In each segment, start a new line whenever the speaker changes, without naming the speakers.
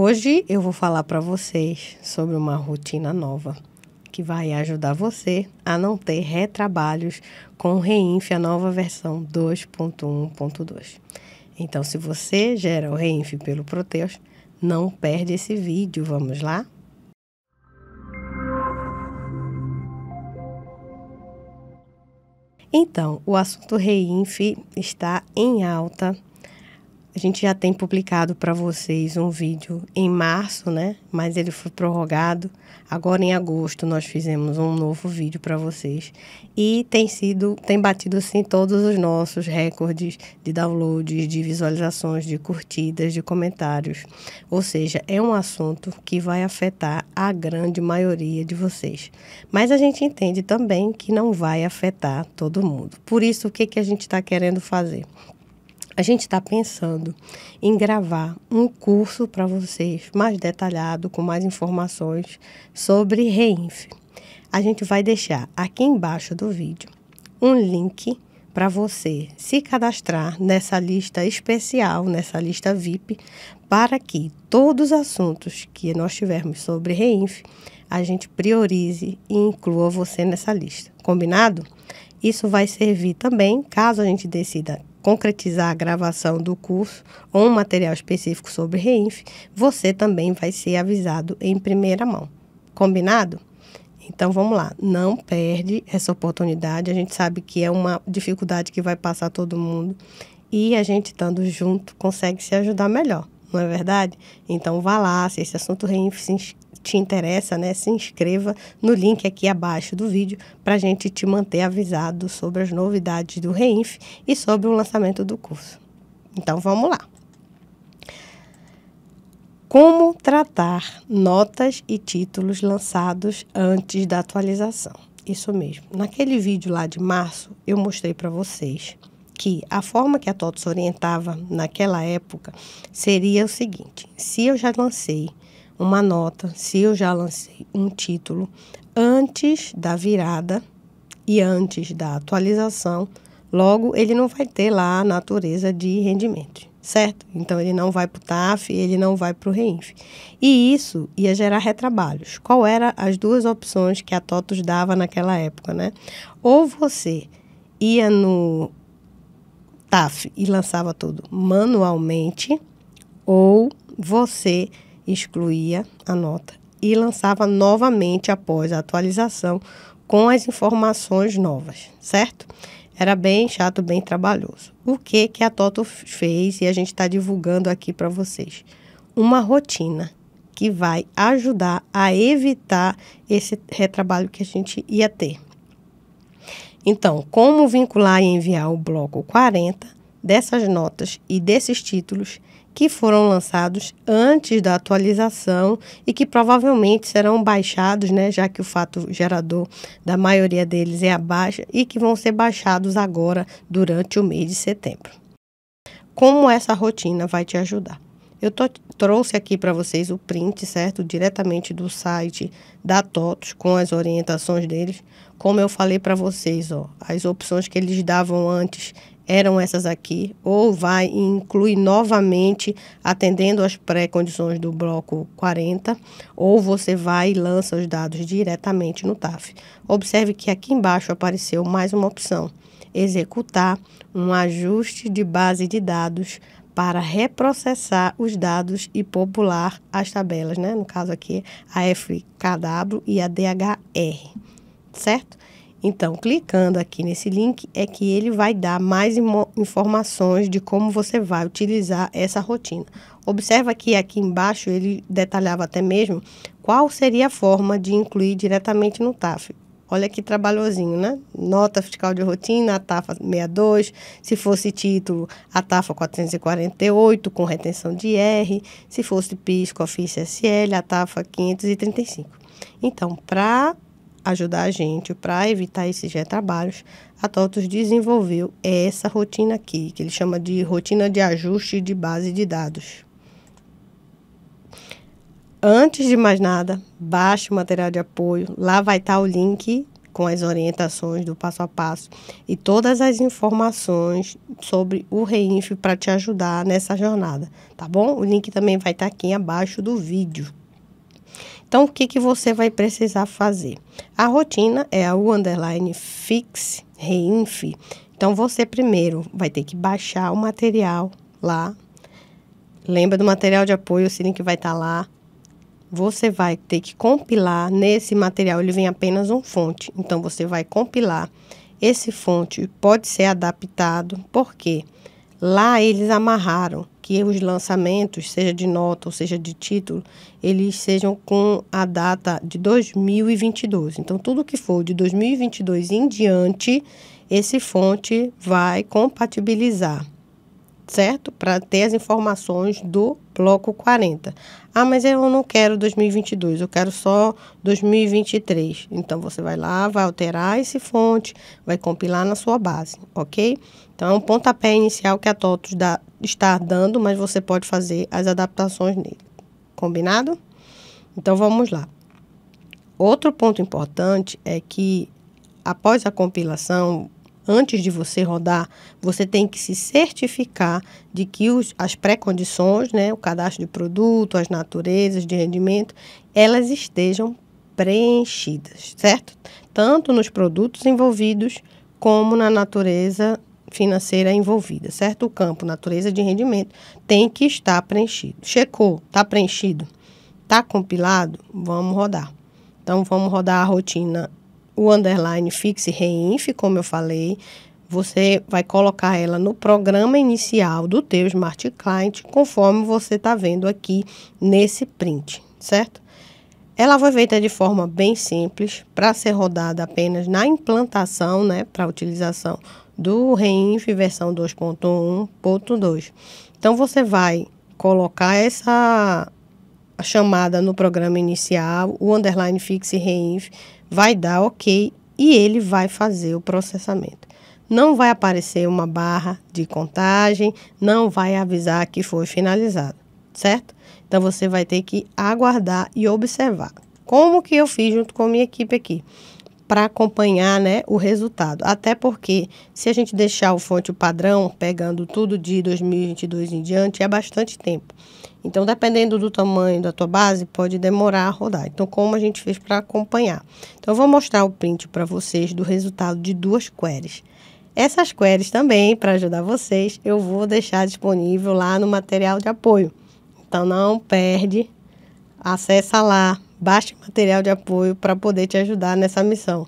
Hoje eu vou falar para vocês sobre uma rotina nova que vai ajudar você a não ter retrabalhos com o Reinf, a nova versão 2.1.2. Então, se você gera o Reinf pelo Proteus, não perde esse vídeo, vamos lá? Então, o assunto Reinf está em alta a gente já tem publicado para vocês um vídeo em março, né? Mas ele foi prorrogado. Agora em agosto nós fizemos um novo vídeo para vocês e tem sido, tem batido assim todos os nossos recordes de downloads, de visualizações, de curtidas, de comentários. Ou seja, é um assunto que vai afetar a grande maioria de vocês. Mas a gente entende também que não vai afetar todo mundo. Por isso o que que a gente está querendo fazer? A gente está pensando em gravar um curso para vocês mais detalhado, com mais informações sobre REINF. A gente vai deixar aqui embaixo do vídeo um link para você se cadastrar nessa lista especial, nessa lista VIP, para que todos os assuntos que nós tivermos sobre REINF a gente priorize e inclua você nessa lista. Combinado? Isso vai servir também, caso a gente decida concretizar a gravação do curso ou um material específico sobre REINF, você também vai ser avisado em primeira mão. Combinado? Então vamos lá, não perde essa oportunidade. A gente sabe que é uma dificuldade que vai passar todo mundo e a gente estando junto consegue se ajudar melhor, não é verdade? Então vá lá, se esse assunto REINF, se te interessa, né, se inscreva no link aqui abaixo do vídeo para a gente te manter avisado sobre as novidades do Reinf e sobre o lançamento do curso. Então vamos lá. Como tratar notas e títulos lançados antes da atualização? Isso mesmo. Naquele vídeo lá de março, eu mostrei para vocês que a forma que a TOTS orientava naquela época seria o seguinte: se eu já lancei uma nota se eu já lancei um título antes da virada e antes da atualização, logo ele não vai ter lá a natureza de rendimento, certo? Então ele não vai para o TAF, ele não vai para o REINF. E isso ia gerar retrabalhos. Qual era as duas opções que a TOTUS dava naquela época, né? Ou você ia no TAF e lançava tudo manualmente, ou você excluía a nota e lançava novamente após a atualização com as informações novas, certo? Era bem chato, bem trabalhoso. O que que a Toto fez e a gente está divulgando aqui para vocês? Uma rotina que vai ajudar a evitar esse retrabalho que a gente ia ter. Então, como vincular e enviar o bloco 40 dessas notas e desses títulos que foram lançados antes da atualização e que provavelmente serão baixados, né, já que o fato gerador da maioria deles é a baixa, e que vão ser baixados agora durante o mês de setembro. Como essa rotina vai te ajudar? Eu tô, trouxe aqui para vocês o print, certo? Diretamente do site da TOTOS, com as orientações deles. Como eu falei para vocês, ó, as opções que eles davam antes eram essas aqui, ou vai e inclui novamente, atendendo às pré-condições do bloco 40, ou você vai e lança os dados diretamente no TAF. Observe que aqui embaixo apareceu mais uma opção, executar um ajuste de base de dados para reprocessar os dados e popular as tabelas, né? No caso aqui, a FKW e a DHR, certo? Então, clicando aqui nesse link é que ele vai dar mais informações de como você vai utilizar essa rotina. Observa que aqui embaixo ele detalhava até mesmo qual seria a forma de incluir diretamente no TAF. Olha que trabalhosinho, né? Nota fiscal de rotina, a TAFA 62, se fosse título, a TAFA 448, com retenção de R, se fosse PIS, ofício SL, a TAFA 535. Então, para ajudar a gente para evitar esses retrabalhos, a TOTOS desenvolveu essa rotina aqui, que ele chama de rotina de ajuste de base de dados. Antes de mais nada, baixe o material de apoio. Lá vai estar tá o link com as orientações do passo a passo e todas as informações sobre o Reinf para te ajudar nessa jornada, tá bom? O link também vai estar tá aqui abaixo do vídeo. Então, o que, que você vai precisar fazer? A rotina é a underline fix, reinf. Então, você primeiro vai ter que baixar o material lá. Lembra do material de apoio, o Cine que vai estar tá lá. Você vai ter que compilar nesse material, ele vem apenas um fonte. Então, você vai compilar. Esse fonte pode ser adaptado, porque lá eles amarraram que os lançamentos, seja de nota ou seja de título, eles sejam com a data de 2022. Então, tudo que for de 2022 em diante, esse fonte vai compatibilizar, certo? Para ter as informações do bloco 40. Ah, mas eu não quero 2022, eu quero só 2023. Então você vai lá, vai alterar esse fonte, vai compilar na sua base, ok? Então é um pontapé inicial que a TOTUS dá, está dando, mas você pode fazer as adaptações nele. Combinado? Então vamos lá. Outro ponto importante é que após a compilação, antes de você rodar, você tem que se certificar de que os, as pré-condições, né, o cadastro de produto, as naturezas de rendimento, elas estejam preenchidas, certo? Tanto nos produtos envolvidos como na natureza financeira envolvida, certo? O campo natureza de rendimento tem que estar preenchido. Checou, está preenchido, está compilado, vamos rodar. Então vamos rodar a rotina o underline fixe reinf, como eu falei, você vai colocar ela no programa inicial do teu Smart Client, conforme você está vendo aqui nesse print, certo? Ela foi feita de forma bem simples, para ser rodada apenas na implantação, né, para utilização do REINF versão 2.1.2. Então, você vai colocar essa chamada no programa inicial, o underline fixe REINF, vai dar OK e ele vai fazer o processamento. Não vai aparecer uma barra de contagem, não vai avisar que foi finalizado, certo? Então você vai ter que aguardar e observar. Como que eu fiz junto com a minha equipe aqui? para acompanhar né, o resultado. Até porque, se a gente deixar o fonte padrão, pegando tudo de 2022 em diante, é bastante tempo. Então, dependendo do tamanho da tua base, pode demorar a rodar. Então, como a gente fez para acompanhar? Então, eu vou mostrar o print para vocês do resultado de duas queries. Essas queries também, para ajudar vocês, eu vou deixar disponível lá no material de apoio. Então, não perde, acessa lá, baixe material de apoio para poder te ajudar nessa missão.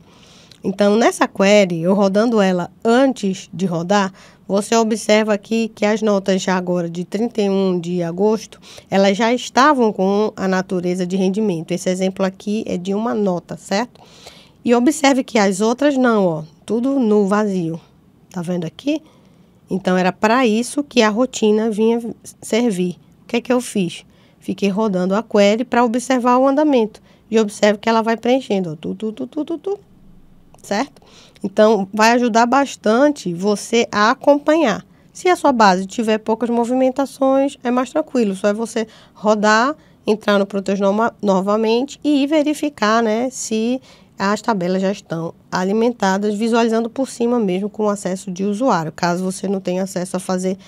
Então, nessa query, eu rodando ela antes de rodar, você observa aqui que as notas já agora de 31 de agosto, elas já estavam com a natureza de rendimento. Esse exemplo aqui é de uma nota, certo? E observe que as outras não, ó, tudo no vazio. Tá vendo aqui? Então, era para isso que a rotina vinha servir. O que é que eu fiz? Fiquei rodando a query para observar o andamento. E observe que ela vai preenchendo. Ó, tu, tu, tu, tu, tu, tu, certo? Então, vai ajudar bastante você a acompanhar. Se a sua base tiver poucas movimentações, é mais tranquilo. Só é você rodar, entrar no Proteus no novamente e verificar né, se as tabelas já estão alimentadas, visualizando por cima mesmo com acesso de usuário, caso você não tenha acesso a fazer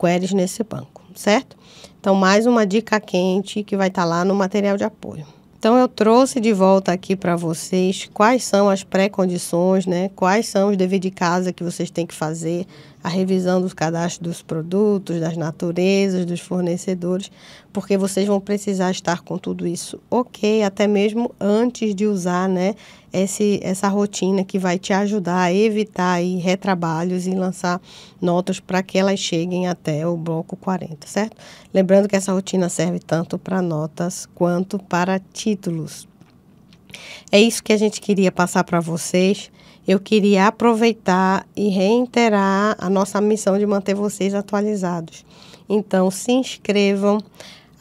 queries nesse banco, certo? Então, mais uma dica quente que vai estar tá lá no material de apoio. Então, eu trouxe de volta aqui para vocês quais são as pré-condições, né? Quais são os deveres de casa que vocês têm que fazer, a revisão dos cadastros dos produtos, das naturezas, dos fornecedores, porque vocês vão precisar estar com tudo isso ok, até mesmo antes de usar, né, esse, essa rotina que vai te ajudar a evitar aí retrabalhos e lançar notas para que elas cheguem até o bloco 40, certo? Lembrando que essa rotina serve tanto para notas quanto para títulos. É isso que a gente queria passar para vocês eu queria aproveitar e reiterar a nossa missão de manter vocês atualizados. Então, se inscrevam,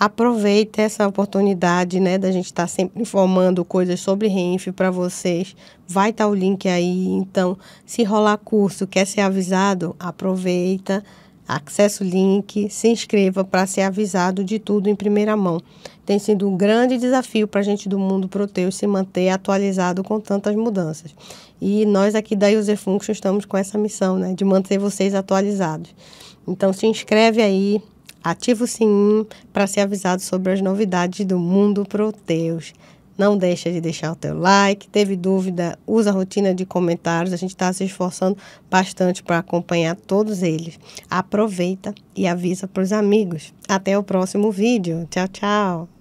Aproveite essa oportunidade, né, da gente estar tá sempre informando coisas sobre Renfe para vocês. Vai estar tá o link aí, então, se rolar curso, quer ser avisado, aproveita, acessa o link, se inscreva para ser avisado de tudo em primeira mão. Tem sido um grande desafio para a gente do mundo Proteus se manter atualizado com tantas mudanças. E nós aqui da User Function estamos com essa missão, né, de manter vocês atualizados. Então se inscreve aí, Ativa o sininho para ser avisado sobre as novidades do Mundo Proteus. Não deixa de deixar o teu like. Teve dúvida? Usa a rotina de comentários. A gente está se esforçando bastante para acompanhar todos eles. Aproveita e avisa para os amigos. Até o próximo vídeo. Tchau, tchau.